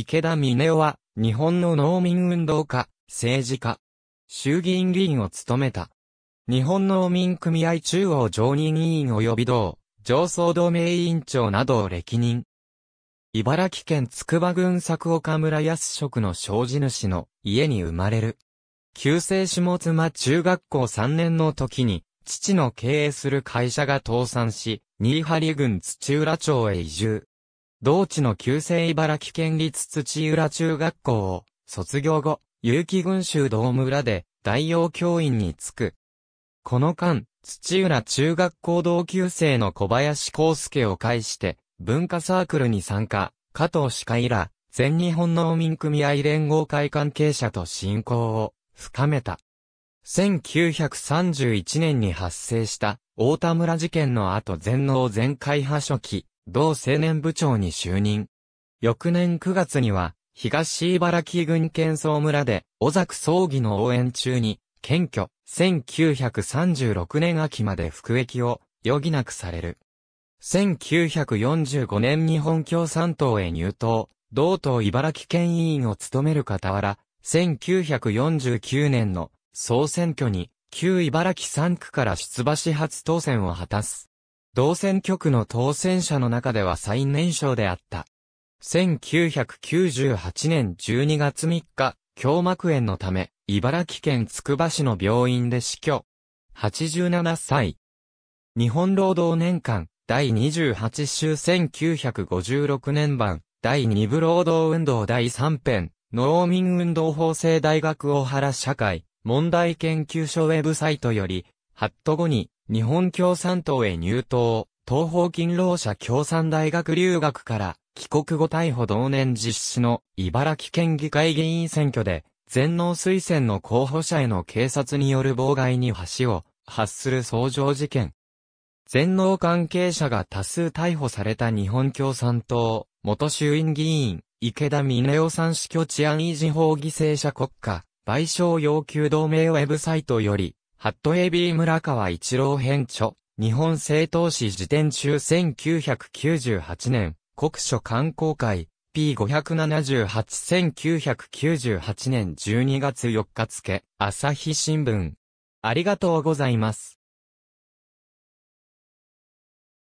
池田峰夫は、日本の農民運動家、政治家、衆議院議員を務めた。日本農民組合中央常任委員及び同、上層同盟委員長などを歴任。茨城県筑波郡作岡村安職の生地主の家に生まれる。旧制下妻中学校3年の時に、父の経営する会社が倒産し、新張郡土浦町へ移住。同地の旧制茨城県立土浦中学校を卒業後、有機群衆道裏で代用教員に就く。この間、土浦中学校同級生の小林康介を介して、文化サークルに参加、加藤歯科医ら、全日本農民組合連合会関係者と親交を深めた。1931年に発生した大田村事件の後全農全会派初期、同青年部長に就任。翌年9月には、東茨城郡県総村で、小作葬儀の応援中に、検挙、1936年秋まで服役を余儀なくされる。1945年日本共産党へ入党、同党茨城県委員を務める傍ら、1949年の総選挙に、旧茨城3区から出馬し初当選を果たす。同選挙区の当選者の中では最年少であった。1998年12月3日、胸膜炎のため、茨城県つくば市の病院で死去。87歳。日本労働年間、第28週1956年版、第2部労働運動第3編、農民運動法制大学大原社会、問題研究所ウェブサイトより、ハット後に、日本共産党へ入党、東方勤労者共産大学留学から、帰国後逮捕同年実施の茨城県議会議員選挙で、全農推薦の候補者への警察による妨害に橋を発する相乗事件。全農関係者が多数逮捕された日本共産党、元衆院議員、池田峰夫さん死去治安維持法犠牲者国家、賠償要求同盟ウェブサイトより、ハットエビー村川一郎編著、日本政党史辞典中1998年、国書観光会、P578-1998 年12月4日付、朝日新聞。ありがとうございます。